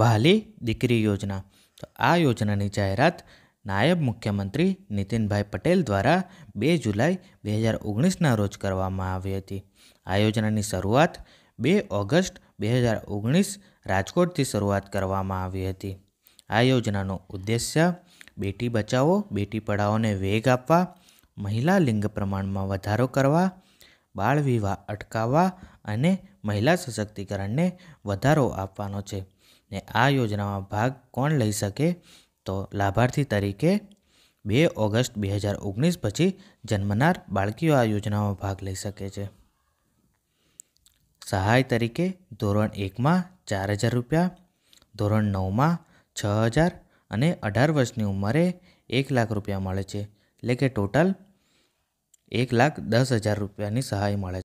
વહાલી દીકરી યોજના તો આ યોજનાની જાહેરાત નાયબ મુખ્યમંત્રી નીતિનભાઈ પટેલ દ્વારા બે જુલાઈ બે હજાર ઓગણીસના રોજ કરવામાં આવી હતી આ યોજનાની શરૂઆત બે ઓગસ્ટ બે હજાર ઓગણીસ રાજકોટથી શરૂઆત કરવામાં આવી હતી આ યોજનાનો ઉદ્દેશ્ય બેટી બચાવો બેટી પઢાઓને વેગ આપવા મહિલા લિંગ પ્રમાણમાં વધારો કરવા બાળ વિવાહ અટકાવવા અને મહિલા સશક્તિકરણને વધારો આપવાનો છે ને આ યોજનામાં ભાગ કોણ લઈ શકે તો લાભાર્થી તરીકે બે ઓગસ્ટ બે હજાર ઓગણીસ પછી જન્મનાર બાળકીઓ આ યોજનામાં ભાગ લઈ શકે છે સહાય તરીકે ધોરણ એકમાં ચાર હજાર રૂપિયા ધોરણ નવમાં છ હજાર અને અઢાર વર્ષની ઉંમરે એક લાખ રૂપિયા મળે છે એટલે કે ટોટલ એક લાખ દસ હજાર રૂપિયાની સહાય મળે છે